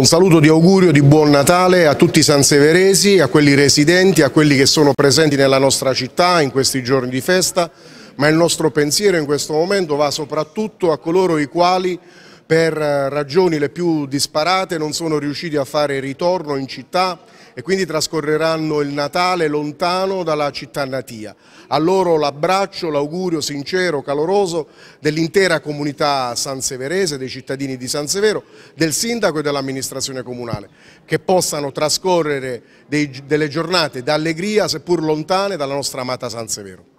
Un saluto di augurio di buon Natale a tutti i sanseveresi, a quelli residenti, a quelli che sono presenti nella nostra città in questi giorni di festa, ma il nostro pensiero in questo momento va soprattutto a coloro i quali per eh, ragioni le più disparate non sono riusciti a fare ritorno in città e quindi trascorreranno il Natale lontano dalla città natia. A loro l'abbraccio, l'augurio sincero, caloroso dell'intera comunità sanseverese, dei cittadini di San Severo, del sindaco e dell'amministrazione comunale, che possano trascorrere dei, delle giornate d'allegria, seppur lontane, dalla nostra amata San Severo.